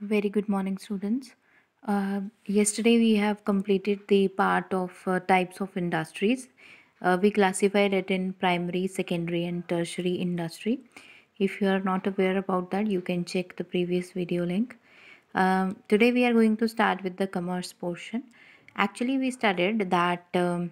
Very good morning, students. Uh, yesterday, we have completed the part of uh, types of industries. Uh, we classified it in primary, secondary, and tertiary industry. If you are not aware about that, you can check the previous video link. Um, today, we are going to start with the commerce portion. Actually, we studied that um,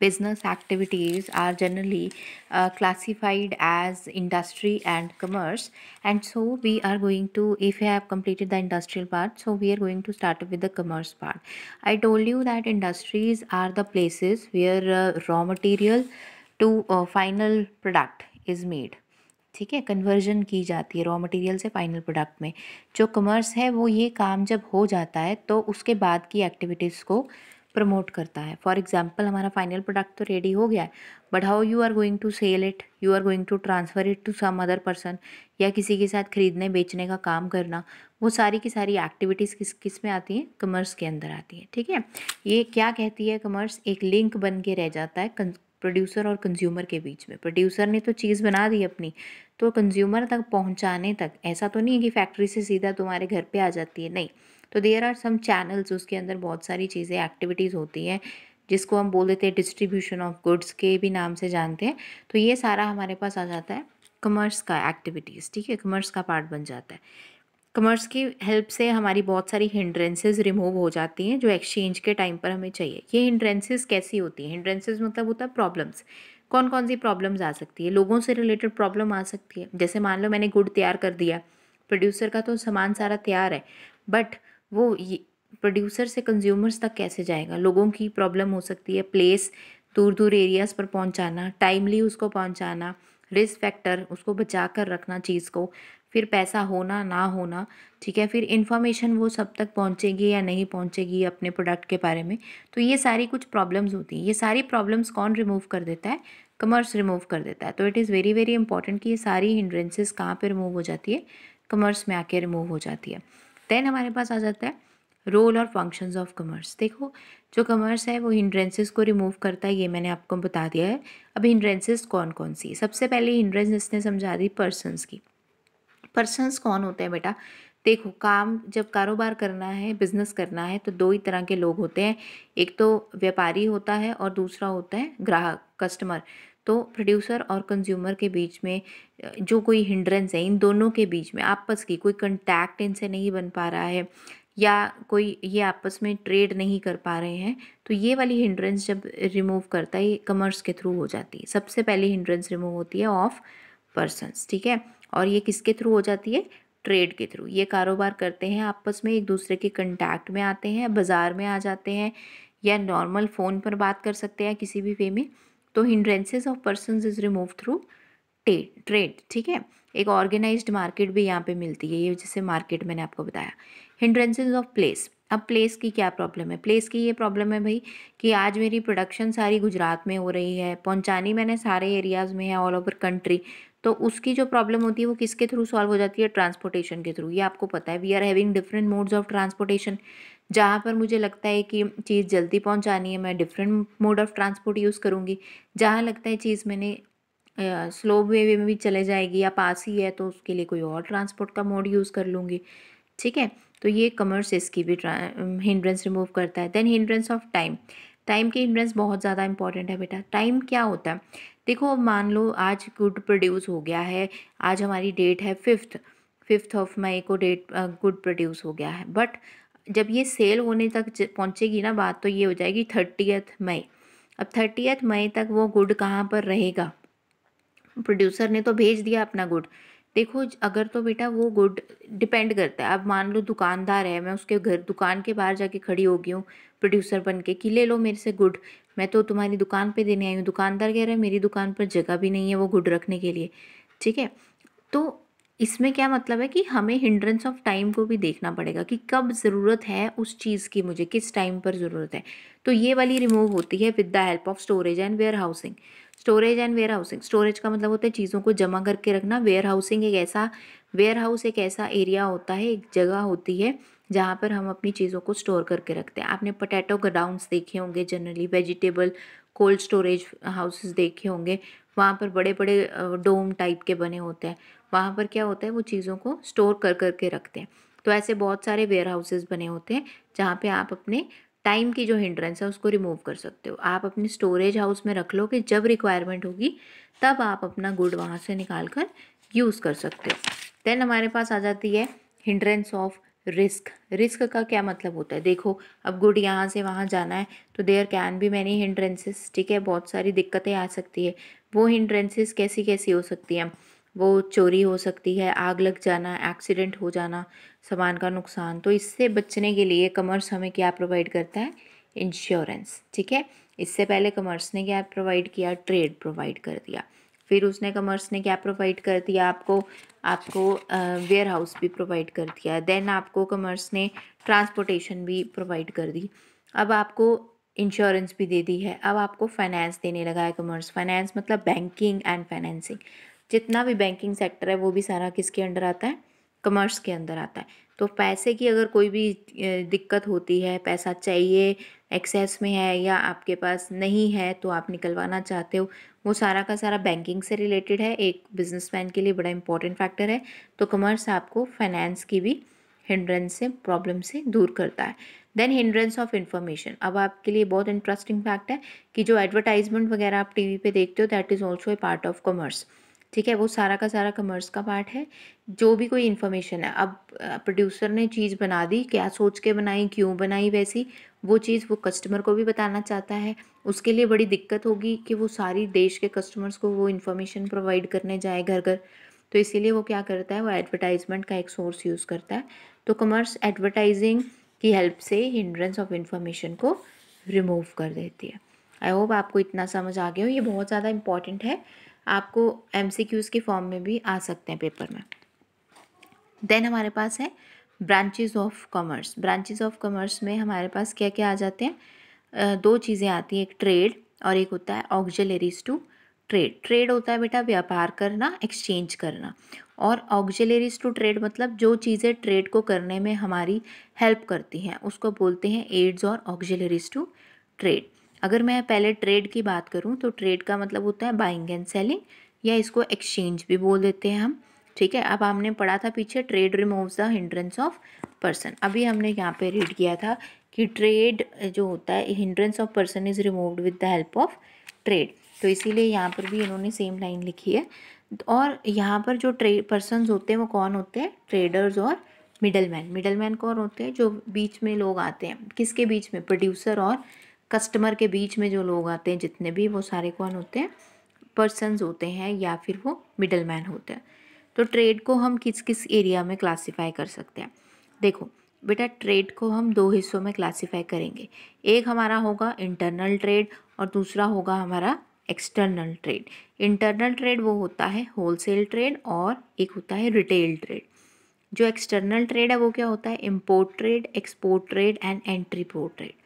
business activities are generally uh, classified as industry and commerce and so we are going to if you have completed the industrial part so we are going to start with the commerce part i told you that industries are the places where uh, raw material to uh, final product is made ठीक है conversion की जाती है raw material से final product में जो commerce है वो ये काम जब हो जाता है तो उसके बाद की एक्टिविटीज़ को प्रमोट करता है फॉर एग्जाम्पल हमारा फाइनल प्रोडक्ट तो रेडी हो गया है but how you are going to sell it you are going to transfer it to some other person या किसी के साथ ख़रीदने बेचने का काम करना वो सारी की सारी एक्टिविटीज़ किस किस में आती हैं कमर्स के अंदर आती है ठीक है ये क्या कहती है कमर्स एक लिंक बन के रह जाता है प्रोड्यूसर और कंज्यूमर के बीच में प्रोड्यूसर ने तो चीज़ बना दी अपनी तो कंज्यूमर तक पहुँचाने तक ऐसा तो नहीं है कि फैक्ट्री से सीधा तुम्हारे घर पर आ जाती है नहीं तो देयर आर सम चैनल्स उसके अंदर बहुत सारी चीज़ें एक्टिविटीज़ होती हैं जिसको हम बोल देते हैं डिस्ट्रीब्यूशन ऑफ गुड्स के भी नाम से जानते हैं तो ये सारा हमारे पास आ जाता है कमर्स का एक्टिविटीज़ ठीक है कमर्स का पार्ट बन जाता है कमर्स की हेल्प से हमारी बहुत सारी हिंड्रेंसेज रिमूव हो जाती हैं जो एक्सचेंज के टाइम पर हमें चाहिए ये हिंड्रेंसेज कैसी होती हैं हिंड्रेंसेज मतलब होता है प्रॉब्लम्स कौन कौन सी प्रॉब्लम्स आ सकती है लोगों से रिलेटेड प्रॉब्लम आ सकती है जैसे मान लो मैंने गुड़ तैयार कर दिया प्रोड्यूसर का तो सामान सारा तैयार है बट वो ये प्रोड्यूसर से कंज्यूमर्स तक कैसे जाएगा लोगों की प्रॉब्लम हो सकती है प्लेस दूर दूर एरियाज़ पर पहुंचाना टाइमली उसको पहुंचाना रिस्क फैक्टर उसको बचा कर रखना चीज़ को फिर पैसा होना ना होना ठीक है फिर इन्फॉर्मेशन वो सब तक पहुंचेगी या नहीं पहुंचेगी अपने प्रोडक्ट के बारे में तो ये सारी कुछ प्रॉब्लम्स होती हैं ये सारी प्रॉब्लम्स कौन रिमूव कर देता है कमर्स रिमूव कर देता है तो it is very very important कि ये सारी हिंड्रेंसेज कहाँ पर रिमूव हो जाती है कमर्स में आके रिमूव हो जाती है देन हमारे पास आ जाता है रोल और फंक्शंस ऑफ कमर्स देखो जो कमर्स है वो हिंड्रेंसेस को रिमूव करता है ये मैंने आपको बता दिया है अब हिंड्रेंसेस कौन कौन सी सबसे पहले हिंड्रेंस इसने समझा दी पर्सनस की पर्सनस कौन होते हैं बेटा देखो काम जब कारोबार करना है बिजनेस करना है तो दो ही तरह के लोग होते हैं एक तो व्यापारी होता है और दूसरा होता है ग्राहक कस्टमर तो प्रोड्यूसर और कंज्यूमर के बीच में जो कोई हिंड्रेंस है इन दोनों के बीच में आपस की कोई कंटैक्ट इनसे नहीं बन पा रहा है या कोई ये आपस में ट्रेड नहीं कर पा रहे हैं तो ये वाली हिंड्रेंस जब रिमूव करता है कमर्स के थ्रू हो जाती है सबसे पहले हिंड्रेंस रिमूव होती है ऑफ पर्सनस ठीक है और ये किसके थ्रू हो जाती है ट्रेड के थ्रू ये कारोबार करते हैं आपस में एक दूसरे के कंटैक्ट में आते हैं बाज़ार में आ जाते हैं या नॉर्मल फ़ोन पर बात कर सकते हैं किसी भी वे में तो hindrances of person is remove through trade ठीक है एक ऑर्गेनाइज्ड मार्केट भी यहाँ पे मिलती है ये जैसे मार्केट मैंने आपको बताया हिंड्रेंसेज ऑफ प्लेस अब प्लेस की क्या प्रॉब्लम है प्लेस की ये प्रॉब्लम है भाई कि आज मेरी प्रोडक्शन सारी गुजरात में हो रही है पहुँचानी मैंने सारे एरियाज़ में है ऑल ओवर कंट्री तो उसकी जो प्रॉब्लम होती है वो किसके थ्रू सॉल्व हो जाती है ट्रांसपोर्टेशन के थ्रू ये आपको पता है we are having different modes of transportation जहाँ पर मुझे लगता है कि चीज़ जल्दी पहुँचानी है मैं different mode of transport use करूँगी जहाँ लगता है चीज़ मैंने स्लो वे वे में भी चले जाएगी या पास ही है तो उसके लिए कोई और ट्रांसपोर्ट का मोड यूज़ कर लूँगी ठीक है तो ये कमर्स इसकी भी हिंड्रेंस रिमूव करता है then hindrance of time time की हिंड्रेंस बहुत ज़्यादा इंपॉर्टेंट है बेटा टाइम क्या होता है देखो अब मान लो आज गुड प्रोड्यूस हो गया है आज हमारी डेट है फिफ्थ फिफ्थ ऑफ मई को डेट गुड प्रोड्यूस हो गया है बट जब ये सेल होने तक पहुँचेगी ना बात तो ये हो जाएगी थर्टीथ मई अब थर्टीथ मई तक वो गुड कहाँ पर रहेगा प्रोड्यूसर ने तो भेज दिया अपना गुड देखो अगर तो बेटा वो गुड डिपेंड करता है अब मान लो दुकानदार है मैं उसके घर दुकान के बाहर जाके खड़ी हो गई हूँ प्रोड्यूसर बन के कि ले लो मेरे से गुड मैं तो तुम्हारी दुकान पे देने आई हूँ दुकानदार कह रहा है मेरी दुकान पर जगह भी नहीं है वो गुड रखने के लिए ठीक है तो इसमें क्या मतलब है कि हमें हिंड्रेंस ऑफ टाइम को भी देखना पड़ेगा कि कब ज़रूरत है उस चीज़ की मुझे किस टाइम पर ज़रूरत है तो ये वाली रिमूव होती है with the help of storage and warehousing storage and warehousing storage का मतलब होता है चीज़ों को जमा करके रखना वेयर हाउसिंग एक ऐसा वेयर हाउस एक ऐसा एरिया होता है एक जगह होती है जहाँ पर हम अपनी चीज़ों को स्टोर करके रखते हैं आपने पोटैटो गडाउंस देखे होंगे generally vegetable cold storage houses देखे होंगे वहाँ पर बड़े बड़े डोम टाइप के बने होते हैं वहाँ पर क्या होता है वो चीज़ों को स्टोर कर करके रखते हैं तो ऐसे बहुत सारे वेयर हाउसेज बने होते हैं जहाँ पर आप अपने टाइम की जो हिंड्रेंस है उसको रिमूव कर सकते हो आप अपनी स्टोरेज हाउस में रख लो कि जब रिक्वायरमेंट होगी तब आप अपना गुड वहाँ से निकाल कर यूज़ कर सकते हो देन हमारे पास आ जाती है हिंड्रेंस ऑफ रिस्क रिस्क का क्या मतलब होता है देखो अब गुड यहाँ से वहाँ जाना है तो देयर कैन भी मैनी हिंड्रेंसेस ठीक है बहुत सारी दिक्कतें आ सकती है वो हिंड्रेंसेस कैसी कैसी हो सकती हैं वो चोरी हो सकती है आग लग जाना एक्सीडेंट हो जाना सामान का नुकसान तो इससे बचने के लिए कमर्स हमें क्या प्रोवाइड करता है इंश्योरेंस ठीक है इससे पहले कमर्स ने क्या प्रोवाइड किया ट्रेड प्रोवाइड कर दिया फिर उसने कमर्स ने क्या प्रोवाइड कर दिया आपको आपको वेयर हाउस भी प्रोवाइड कर दिया देन आपको कमर्स ने ट्रांसपोर्टेशन भी प्रोवाइड कर दी अब आपको इंश्योरेंस भी दे दी है अब आपको फाइनेंस देने लगा है कमर्स फाइनेंस मतलब बैंकिंग एंड फाइनेंसिंग जितना भी बैंकिंग सेक्टर है वो भी सारा किसके अंडर आता है कमर्स के अंदर आता है तो पैसे की अगर कोई भी दिक्कत होती है पैसा चाहिए एक्सेस में है या आपके पास नहीं है तो आप निकलवाना चाहते हो वो सारा का सारा बैंकिंग से रिलेटेड है एक बिजनेसमैन के लिए बड़ा इंपॉर्टेंट फैक्टर है तो कमर्स आपको फाइनेंस की भी हिंड्रेंस से प्रॉब्लम से दूर करता है देन हिंड्रेंस ऑफ इन्फॉर्मेशन अब आपके लिए बहुत इंटरेस्टिंग फैक्ट है कि जो एडवर्टाइजमेंट वगैरह आप टीवी पे देखते हो that is also a part of commerce ठीक है वो सारा का सारा कमर्स का पार्ट है जो भी कोई इन्फॉर्मेशन है अब प्रोड्यूसर ने चीज़ बना दी क्या सोच के बनाई क्यों बनाई वैसी वो चीज़ वो कस्टमर को भी बताना चाहता है उसके लिए बड़ी दिक्कत होगी कि वो सारी देश के कस्टमर्स को वो इन्फॉर्मेशन प्रोवाइड करने जाए घर घर तो इसीलिए वो क्या करता है वो एडवर्टाइजमेंट का एक सोर्स यूज़ करता है तो कमर्स एडवर्टाइजिंग की हेल्प से हिंड्रेंस ऑफ इन्फॉर्मेशन को रिमूव कर देती है आई होप आपको इतना समझ आ गया हो ये बहुत ज़्यादा इंपॉर्टेंट है आपको एम के फॉर्म में भी आ सकते हैं पेपर में देन हमारे पास है branches of commerce branches of commerce में हमारे पास क्या क्या आ जाते हैं दो चीज़ें आती हैं एक ट्रेड और एक होता है ऑक्जलेरीज टू ट्रेड ट्रेड होता है बेटा व्यापार करना एक्सचेंज करना और ऑक्जिलरीज टू ट्रेड मतलब जो चीज़ें ट्रेड को करने में हमारी हेल्प करती हैं उसको बोलते हैं एड्स और ऑक्जिलरीज टू ट्रेड अगर मैं पहले ट्रेड की बात करूँ तो ट्रेड का मतलब होता है बाइंग एंड सेलिंग या इसको एक्सचेंज भी बोल देते हैं हम ठीक है अब हमने पढ़ा था पीछे trade removes the hindrance of person अभी हमने यहाँ पे रीड किया था कि ट्रेड जो होता है hindrance of person is removed with the help of trade तो इसीलिए यहाँ पर भी इन्होंने सेम लाइन लिखी है और यहाँ पर जो ट्रेड पर्सन होते हैं वो कौन होते हैं ट्रेडर्स और मिडल मैन मिडल मैन कौन होते हैं जो बीच में लोग आते हैं किसके बीच में प्रोड्यूसर और कस्टमर के बीच में जो लोग आते हैं जितने भी वो सारे कौन होते हैं पर्सनस होते हैं या फिर वो मिडल मैन होते हैं तो ट्रेड को हम किस किस एरिया में क्लासीफाई कर सकते हैं देखो बेटा ट्रेड को हम दो हिस्सों में क्लासीफाई करेंगे एक हमारा होगा इंटरनल ट्रेड और दूसरा होगा हमारा एक्सटर्नल ट्रेड इंटरनल ट्रेड वो होता है होलसेल ट्रेड और एक होता है रिटेल ट्रेड जो एक्सटर्नल ट्रेड है वो क्या होता है import trade export trade and entry port trade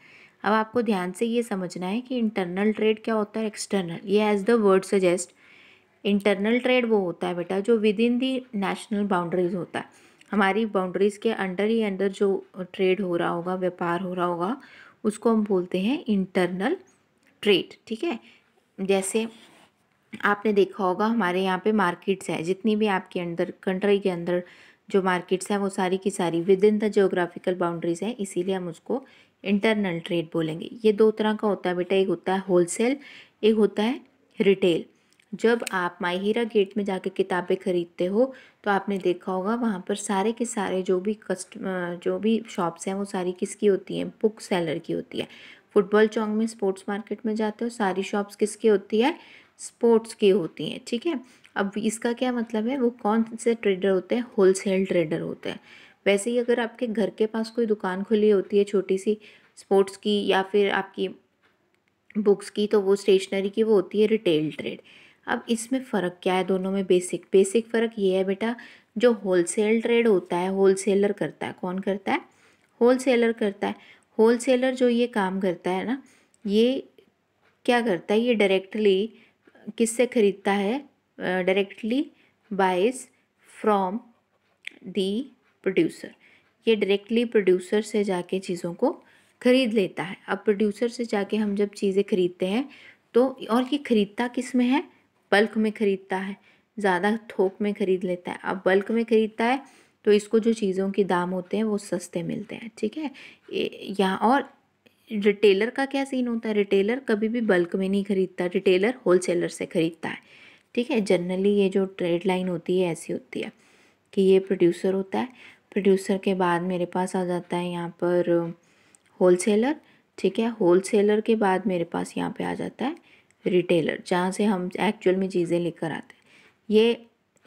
अब आपको ध्यान से ये समझना है कि इंटरनल ट्रेड क्या होता है एक्सटर्नल ये as the word suggest internal trade वो होता है बेटा जो within the national boundaries होता है हमारी बाउंड्रीज़ के अंडर ही अंडर जो ट्रेड हो रहा होगा व्यापार हो रहा होगा उसको हम बोलते हैं इंटरनल ट्रेड ठीक है जैसे आपने देखा होगा हमारे यहाँ पे मार्केट्स है जितनी भी आपके अंदर कंट्री के अंदर जो मार्केट्स हैं वो सारी की सारी within the geographical boundaries हैं इसीलिए हम उसको इंटरनल ट्रेड बोलेंगे ये दो तरह का होता है बेटा एक होता है होलसेल एक होता है रिटेल जब आप माहिरा गेट में जाके किताबें ख़रीदते हो तो आपने देखा होगा वहाँ पर सारे के सारे जो भी कस्ट जो भी शॉप्स हैं वो सारी किसकी होती हैं बुक सेलर की होती है फुटबॉल चौक में स्पोर्ट्स मार्केट में जाते हो सारी शॉप्स किसकी होती है स्पोर्ट्स की होती हैं ठीक है अब इसका क्या मतलब है वो कौन से ट्रेडर होते हैं होलसेल ट्रेडर होते हैं वैसे ही अगर आपके घर के पास कोई दुकान खुली होती है छोटी सी स्पोर्ट्स की या फिर आपकी बुक्स की तो वो स्टेशनरी की वो होती है रिटेल ट्रेड अब इसमें फ़र्क क्या है दोनों में बेसिक बेसिक फ़र्क ये है बेटा जो होलसेल ट्रेड होता है होलसेलर करता है कौन करता है होलसेलर करता है होलसेलर जो ये काम करता है ना ये क्या करता है ये डायरेक्टली किससे ख़रीदता है directly buys from the producer ये डायरेक्टली प्रोड्यूसर से जाके चीज़ों को ख़रीद लेता है अब प्रोड्यूसर से जाके हम जब चीज़ें ख़रीदते हैं तो और ये ख़रीदता किस में है बल्क में ख़रीदता है ज़्यादा थोक में ख़रीद लेता है अब बल्क में ख़रीदता है तो इसको जो चीज़ों के दाम होते हैं वो सस्ते मिलते हैं ठीक है यहाँ और रिटेलर का क्या सीन होता है रिटेलर कभी भी बल्क में नहीं ख़रीदता रिटेलर होलसेलर से ख़रीदता है ठीक है जनरली ये जो ट्रेड लाइन होती है ऐसी होती है कि ये प्रोड्यूसर होता है प्रोड्यूसर के बाद मेरे पास आ जाता है यहाँ पर होल सेलर ठीक है होल सेलर के बाद मेरे पास यहाँ पे आ जाता है रिटेलर जहाँ से हम एक्चुअल में चीज़ें लेकर आते हैं ये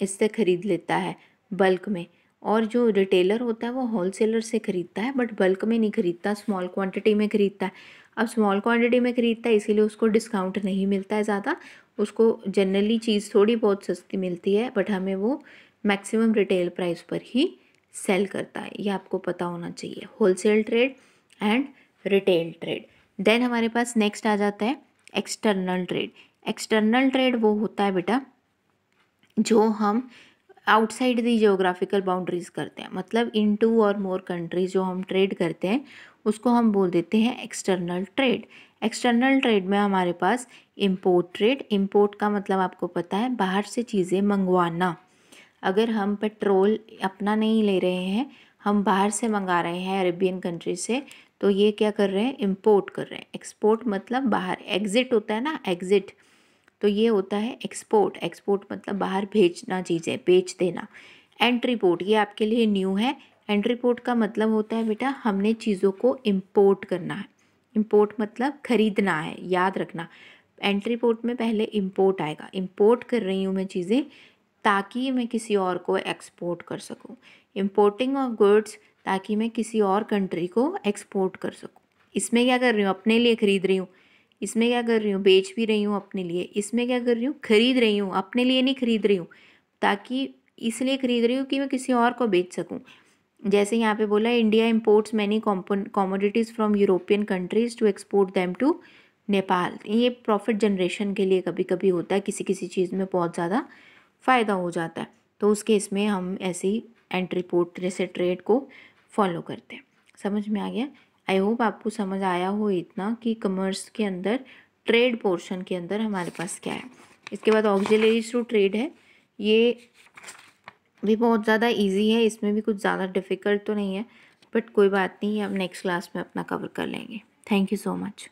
इससे ख़रीद लेता है बल्क में और जो रिटेलर होता है वो होल सेलर से ख़रीदता है बट बल्क में नहीं ख़रीदता स्मॉल क्वांटिटी में ख़रीदता है अब स्मॉल क्वांटिटी में ख़रीदता है इसीलिए उसको डिस्काउंट नहीं मिलता है ज़्यादा उसको जनरली चीज़ थोड़ी बहुत सस्ती मिलती है बट हमें वो मैक्सिमम रिटेल प्राइस पर ही सेल करता है ये आपको पता होना चाहिए wholesale trade and retail trade then हमारे पास नेक्स्ट आ जाता है एक्सटर्नल ट्रेड एक्सटर्नल ट्रेड वो होता है बेटा जो हम आउटसाइड दी जियोग्राफिकल बाउंड्रीज करते हैं मतलब इन टू और मोर कंट्रीज जो हम ट्रेड करते हैं उसको हम बोल देते हैं एक्सटर्नल ट्रेड एक्सटर्नल ट्रेड में हमारे पास इम्पोर्ट ट्रेड इम्पोर्ट का मतलब आपको पता है बाहर से चीज़ें मंगवाना अगर हम पेट्रोल अपना नहीं ले रहे हैं हम बाहर से मंगा रहे हैं अरेबियन कंट्री से तो ये क्या कर रहे हैं इम्पोर्ट कर रहे हैं एक्सपोर्ट मतलब बाहर एग्ज़िट होता है ना एग्ज़िट तो ये होता है एक्सपोर्ट एक्सपोर्ट मतलब बाहर भेजना चीज़ें बेच देना एंट्री पोर्ट ये आपके लिए न्यू है एंट्री पोर्ट का मतलब होता है बेटा हमने चीज़ों को इम्पोर्ट करना है इम्पोर्ट मतलब ख़रीदना है याद रखना एंट्री पोर्ट में पहले इम्पोर्ट आएगा इम्पोर्ट कर रही हूँ मैं चीज़ें ताकि मैं किसी और को एक्सपोर्ट कर सकूँ इम्पोर्टिंग ऑफ गुड्स ताकि मैं किसी और कंट्री को एक्सपोर्ट कर सकूँ इसमें क्या कर रही हूँ अपने लिए ख़रीद रही हूँ इसमें क्या कर रही हूँ बेच भी रही हूँ अपने लिए इसमें क्या कर रही हूँ ख़रीद रही हूँ अपने लिए नहीं ख़रीद रही हूँ ताकि इसलिए ख़रीद रही हूँ कि मैं किसी और को बेच सकूँ जैसे यहाँ पे बोला India imports many commodities from European countries to export them to Nepal ये प्रॉफिट जनरेशन के लिए कभी कभी होता है किसी किसी चीज़ में बहुत ज़्यादा फ़ायदा हो जाता है तो उस केस में हम ऐसी एंट्री पोर्ट जैसे ट्रेड को फॉलो करते हैं समझ में आ गया आई होप आपको समझ आया हो इतना कि कमर्स के अंदर ट्रेड पोर्शन के अंदर हमारे पास क्या है इसके बाद ऑक्जिलरी थ्रू ट्रेड है ये भी बहुत ज़्यादा इजी है इसमें भी कुछ ज़्यादा डिफ़िकल्ट तो नहीं है बट कोई बात नहीं हम नेक्स्ट क्लास में अपना कवर कर लेंगे थैंक यू सो मच